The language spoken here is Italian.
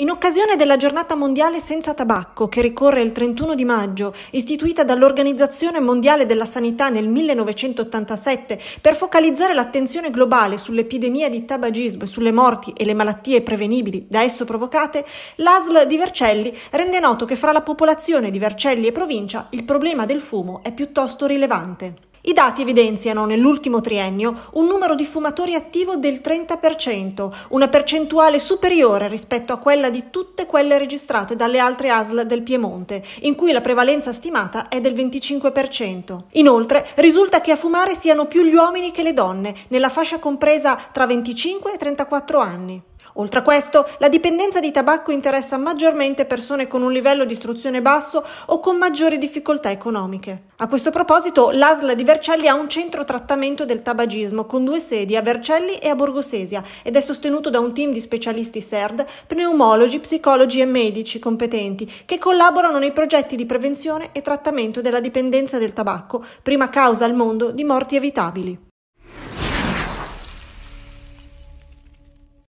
In occasione della giornata mondiale senza tabacco, che ricorre il 31 di maggio, istituita dall'Organizzazione Mondiale della Sanità nel 1987 per focalizzare l'attenzione globale sull'epidemia di tabagismo e sulle morti e le malattie prevenibili da esso provocate, l'ASL di Vercelli rende noto che fra la popolazione di Vercelli e provincia il problema del fumo è piuttosto rilevante. I dati evidenziano nell'ultimo triennio un numero di fumatori attivo del 30%, una percentuale superiore rispetto a quella di tutte quelle registrate dalle altre ASL del Piemonte, in cui la prevalenza stimata è del 25%. Inoltre, risulta che a fumare siano più gli uomini che le donne, nella fascia compresa tra 25 e 34 anni. Oltre a questo, la dipendenza di tabacco interessa maggiormente persone con un livello di istruzione basso o con maggiori difficoltà economiche. A questo proposito, l'ASL di Vercelli ha un centro trattamento del tabagismo con due sedi a Vercelli e a Borgosesia ed è sostenuto da un team di specialisti SERD, pneumologi, psicologi e medici competenti che collaborano nei progetti di prevenzione e trattamento della dipendenza del tabacco, prima causa al mondo di morti evitabili.